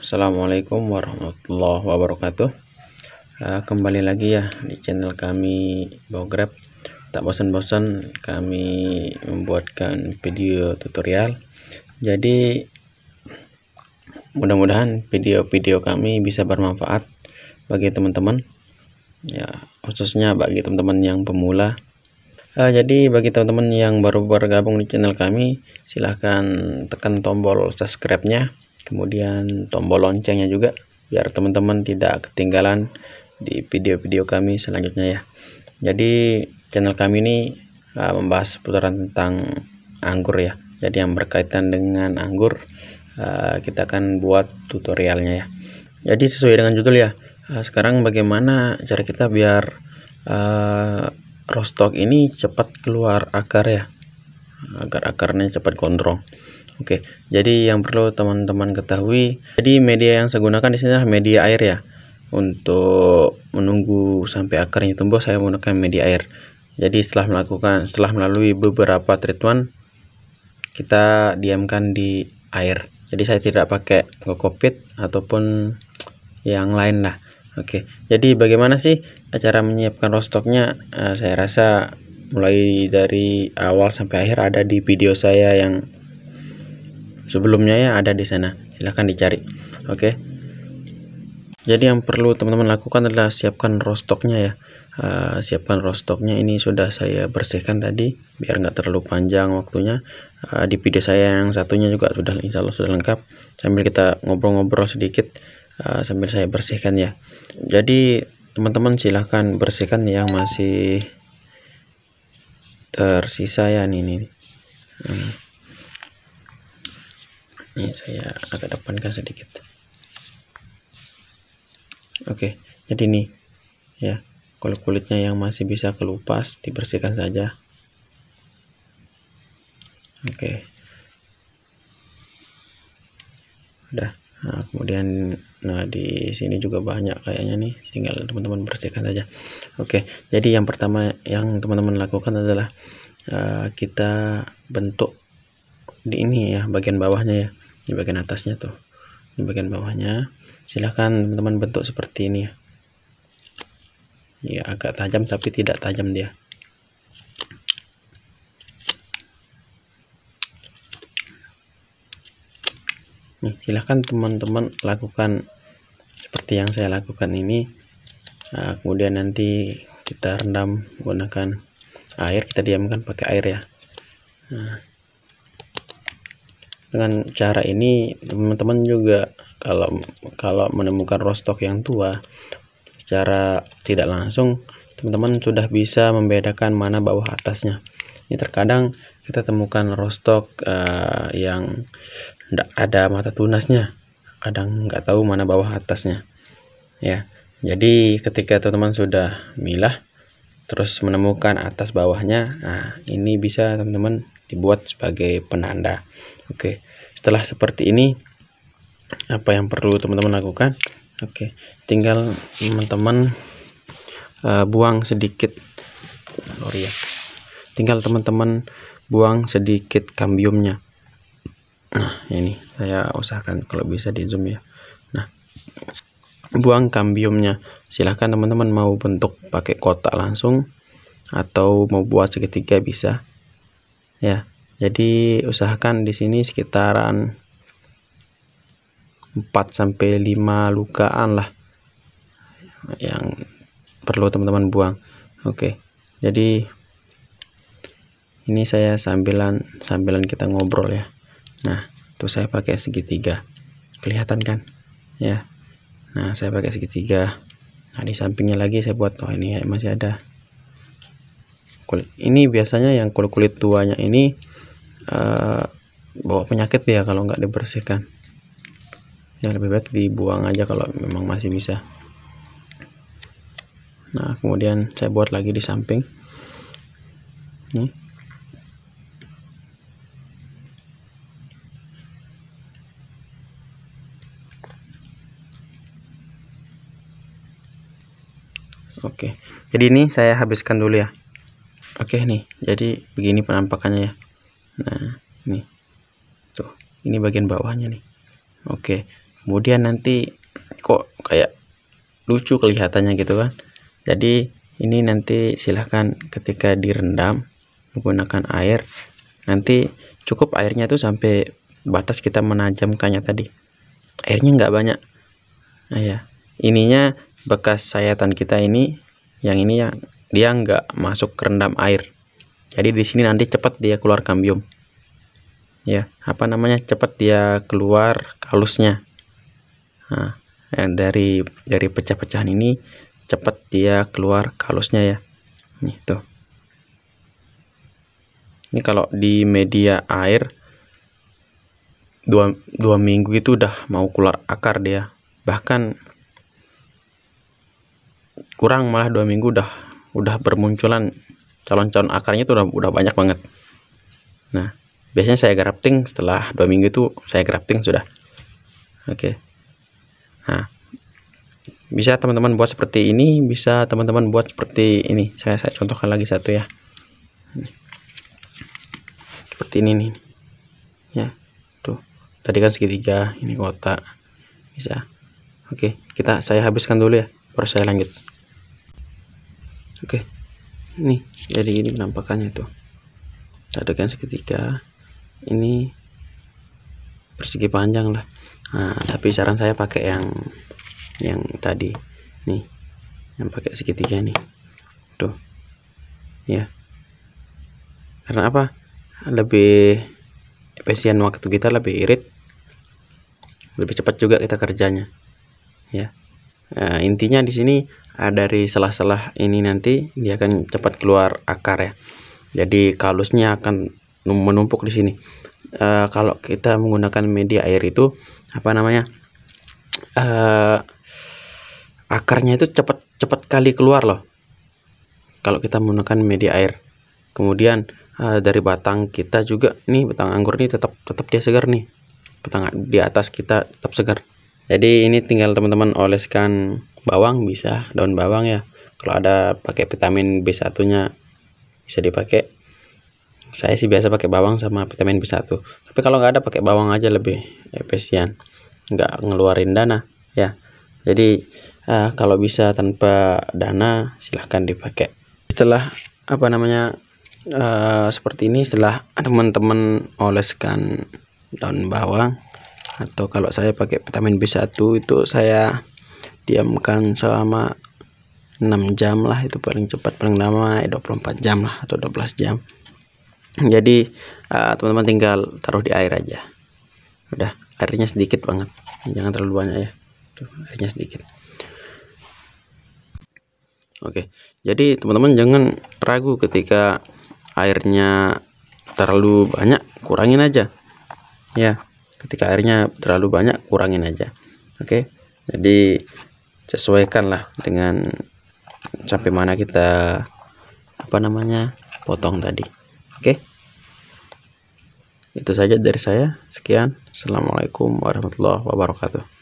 Assalamualaikum warahmatullahi wabarakatuh uh, Kembali lagi ya di channel kami Bogrep Tak bosan-bosan kami membuatkan video tutorial Jadi mudah-mudahan video-video kami bisa bermanfaat bagi teman-teman Ya khususnya bagi teman-teman yang pemula Uh, jadi bagi teman-teman yang baru bergabung di channel kami silahkan tekan tombol subscribe-nya kemudian tombol loncengnya juga biar teman-teman tidak ketinggalan di video-video kami selanjutnya ya jadi channel kami ini uh, membahas putaran tentang anggur ya jadi yang berkaitan dengan anggur uh, kita akan buat tutorialnya ya jadi sesuai dengan judul ya uh, sekarang bagaimana cara kita biar uh, rostock ini cepat keluar akar ya agar akarnya cepat gondrong Oke, jadi yang perlu teman-teman ketahui, jadi media yang saya gunakan di sini adalah media air ya. Untuk menunggu sampai akarnya tumbuh, saya menggunakan media air. Jadi setelah melakukan, setelah melalui beberapa treatment, kita diamkan di air. Jadi saya tidak pakai kokopit ataupun yang lain lah. Oke, jadi bagaimana sih cara menyiapkan rostoknya? Eh, saya rasa mulai dari awal sampai akhir ada di video saya yang sebelumnya ya ada di sana silahkan dicari oke okay. jadi yang perlu teman-teman lakukan adalah siapkan rostoknya ya uh, siapkan rostoknya ini sudah saya bersihkan tadi biar nggak terlalu panjang waktunya uh, di video saya yang satunya juga sudah insya Allah sudah lengkap sambil kita ngobrol-ngobrol sedikit uh, sambil saya bersihkan ya jadi teman-teman silahkan bersihkan yang masih tersisa ya ini, ini. Hmm ini iya, saya agak depankan sedikit oke jadi ini ya kalau kulitnya yang masih bisa kelupas dibersihkan saja oke udah nah, kemudian nah di sini juga banyak kayaknya nih tinggal teman-teman bersihkan saja oke jadi yang pertama yang teman-teman lakukan adalah uh, kita bentuk di ini ya bagian bawahnya ya di bagian atasnya tuh di bagian bawahnya silahkan teman-teman bentuk seperti ini ya agak tajam tapi tidak tajam dia nah, silahkan teman-teman lakukan seperti yang saya lakukan ini nah, kemudian nanti kita rendam menggunakan air kita diamkan pakai air ya nah, dengan cara ini teman-teman juga kalau kalau menemukan rostok yang tua secara tidak langsung teman-teman sudah bisa membedakan mana bawah atasnya ini terkadang kita temukan rostok uh, eh, yang tidak ada mata tunasnya kadang nggak tahu mana bawah atasnya ya jadi ketika teman-teman sudah milah terus menemukan atas bawahnya nah ini bisa teman-teman dibuat sebagai penanda oke setelah seperti ini apa yang perlu teman-teman lakukan oke tinggal teman-teman uh, buang sedikit lori ya tinggal teman-teman buang sedikit kambiumnya nah ini saya usahakan kalau bisa di zoom ya nah buang kambiumnya silahkan teman-teman mau bentuk pakai kotak langsung atau mau buat segitiga bisa ya jadi usahakan di sini sekitaran 4 sampai 5 lukaan lah yang perlu teman-teman buang oke jadi ini saya sambilan sambilan kita ngobrol ya nah itu saya pakai segitiga kelihatan kan ya nah saya pakai segitiga nah di sampingnya lagi saya buat oh ini ya, masih ada kulit ini biasanya yang kulit kulit tuanya ini uh, bawa penyakit ya kalau nggak dibersihkan yang lebih baik dibuang aja kalau memang masih bisa nah kemudian saya buat lagi di samping nih Oke jadi ini saya habiskan dulu ya Oke nih jadi begini penampakannya ya Nah ini tuh ini bagian bawahnya nih Oke kemudian nanti kok kayak lucu kelihatannya gitu kan jadi ini nanti silahkan ketika direndam menggunakan air nanti cukup airnya tuh sampai batas kita menajamkannya tadi airnya nggak banyak nah ya ininya bekas sayatan kita ini yang ini ya dia nggak masuk rendam air jadi di sini nanti cepat dia keluar kambium ya apa namanya cepat dia keluar kalusnya nah yang eh, dari dari pecah-pecahan ini cepat dia keluar kalusnya ya nih tuh ini kalau di media air dua, dua minggu itu udah mau keluar akar dia bahkan kurang malah dua minggu udah udah bermunculan calon-calon akarnya itu udah, udah banyak banget nah biasanya saya grafting setelah dua minggu itu saya grafting sudah oke okay. nah bisa teman-teman buat seperti ini bisa teman-teman buat seperti ini saya, saya contohkan lagi satu ya seperti ini nih ya tuh tadi kan segitiga ini kotak bisa oke okay. kita saya habiskan dulu ya baru saya lanjut oke ini jadi ini penampakannya tuh adegan segitiga ini persegi panjang lah nah, tapi saran saya pakai yang yang tadi nih yang pakai segitiga nih tuh ya karena apa lebih efisien waktu kita lebih irit lebih cepat juga kita kerjanya ya nah, intinya di sini Ah, dari selah-selah ini nanti dia akan cepat keluar akar ya jadi kalusnya akan menumpuk di sini uh, kalau kita menggunakan media air itu apa namanya uh, akarnya itu cepat cepat kali keluar loh kalau kita menggunakan media air kemudian uh, dari batang kita juga nih batang anggur ini tetap tetap dia segar nih batang di atas kita tetap segar jadi ini tinggal teman-teman oleskan bawang bisa daun bawang ya kalau ada pakai vitamin B1 nya bisa dipakai saya sih biasa pakai bawang sama vitamin B1 tapi kalau nggak ada pakai bawang aja lebih efisien nggak ngeluarin dana ya jadi eh, kalau bisa tanpa dana silahkan dipakai setelah apa namanya eh, seperti ini setelah teman-teman oleskan daun bawang atau kalau saya pakai vitamin B1 itu saya diamkan selama 6 jam lah itu paling cepat paling lama 24 ya jam lah atau 12 jam jadi eh, teman-teman uh, tinggal taruh di air aja udah airnya sedikit banget jangan terlalu banyak ya Tuh, airnya sedikit Oke, jadi teman-teman jangan ragu ketika airnya terlalu banyak, kurangin aja. Ya, ketika airnya terlalu banyak kurangin aja oke jadi sesuaikanlah dengan sampai mana kita apa namanya potong tadi oke itu saja dari saya sekian assalamualaikum warahmatullahi wabarakatuh